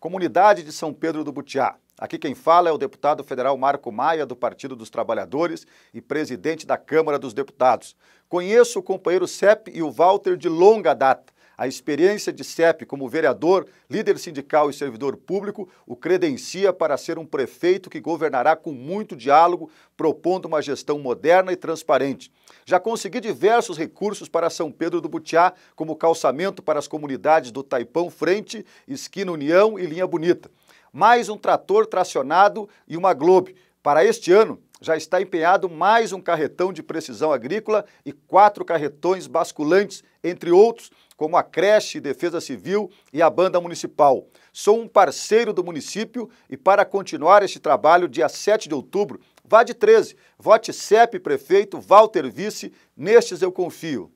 comunidade de São Pedro do Butiá. Aqui quem fala é o deputado federal Marco Maia, do Partido dos Trabalhadores e presidente da Câmara dos Deputados. Conheço o companheiro Sepp e o Walter de longa data. A experiência de CEP como vereador, líder sindical e servidor público o credencia para ser um prefeito que governará com muito diálogo, propondo uma gestão moderna e transparente. Já consegui diversos recursos para São Pedro do Butiá, como calçamento para as comunidades do Taipão Frente, Esquina União e Linha Bonita. Mais um trator tracionado e uma Globe. Para este ano, já está empenhado mais um carretão de precisão agrícola e quatro carretões basculantes, entre outros, como a creche, Defesa Civil e a Banda Municipal. Sou um parceiro do município e para continuar este trabalho, dia 7 de outubro, vá de 13, vote CEP prefeito, Walter vice, nestes eu confio.